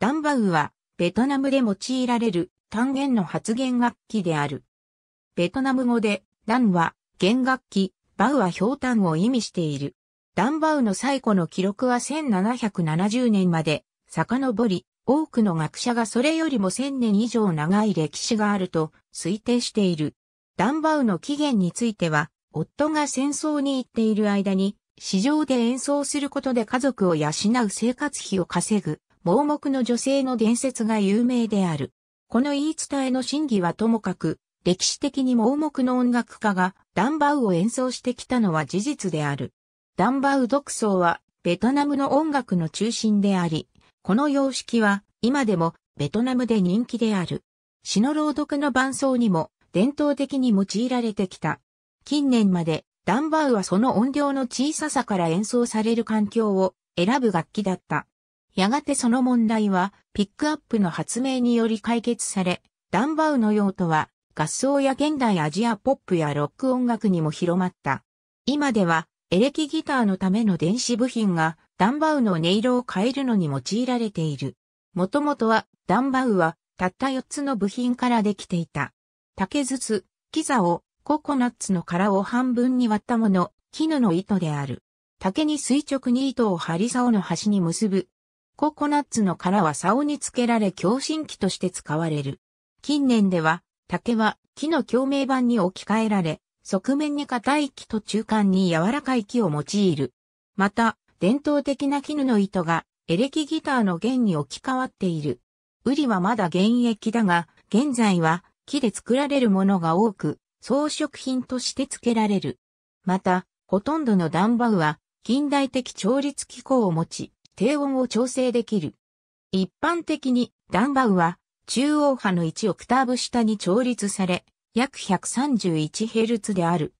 ダンバウは、ベトナムで用いられる単元の発言楽器である。ベトナム語で、ダンは弦楽器、バウは氷炭を意味している。ダンバウの最古の記録は1770年まで遡り、多くの学者がそれよりも1000年以上長い歴史があると推定している。ダンバウの起源については、夫が戦争に行っている間に、市場で演奏することで家族を養う生活費を稼ぐ盲目の女性の伝説が有名である。この言い伝えの真偽はともかく、歴史的に盲目の音楽家がダンバウを演奏してきたのは事実である。ダンバウ独奏はベトナムの音楽の中心であり、この様式は今でもベトナムで人気である。詩の朗読の伴奏にも伝統的に用いられてきた。近年までダンバウはその音量の小ささから演奏される環境を選ぶ楽器だった。やがてその問題は、ピックアップの発明により解決され、ダンバウの用途は、合奏や現代アジアポップやロック音楽にも広まった。今では、エレキギターのための電子部品が、ダンバウの音色を変えるのに用いられている。もともとは、ダンバウは、たった4つの部品からできていた。竹筒、キザを、ココナッツの殻を半分に割ったもの、絹の糸である。竹に垂直に糸を張り竿の端に結ぶ、ココナッツの殻は竿につけられ共振器として使われる。近年では、竹は木の共鳴板に置き換えられ、側面に硬い木と中間に柔らかい木を用いる。また、伝統的な絹の糸がエレキギターの弦に置き換わっている。ウリはまだ現役だが、現在は木で作られるものが多く、装飾品として付けられる。また、ほとんどの段バウは近代的調律機構を持ち、低音を調整できる。一般的にダンバウは中央波の1オクターブ下に調律され、約 131Hz である。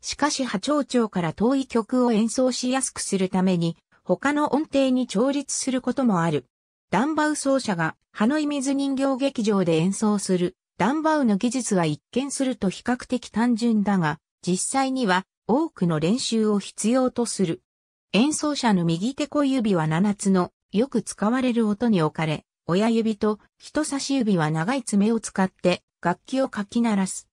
しかし波長長から遠い曲を演奏しやすくするために、他の音程に調律することもある。ダンバウ奏者がハノイ水人形劇場で演奏するダンバウの技術は一見すると比較的単純だが、実際には多くの練習を必要とする。演奏者の右手小指は7つのよく使われる音に置かれ、親指と人差し指は長い爪を使って楽器をかき鳴らす。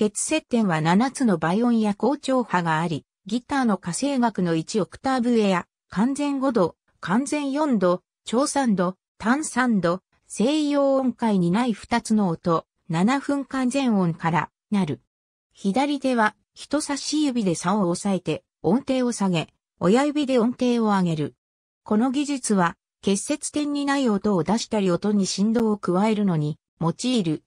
欠接点は7つの倍音や高調波があり、ギターの火星学の1オクターブエア、完全5度、完全4度、超3度、単3度、西洋音階にない2つの音、7分間全音からなる。左手は人差し指で差を押さえて音程を下げ、親指で音程を上げる。この技術は、結節点にない音を出したり音に振動を加えるのに用いる。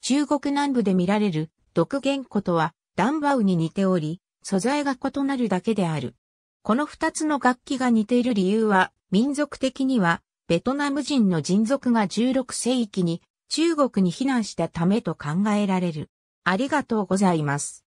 中国南部で見られる独言語とはダンバウに似ており、素材が異なるだけである。この二つの楽器が似ている理由は、民族的には、ベトナム人の人族が16世紀に中国に避難したためと考えられる。ありがとうございます。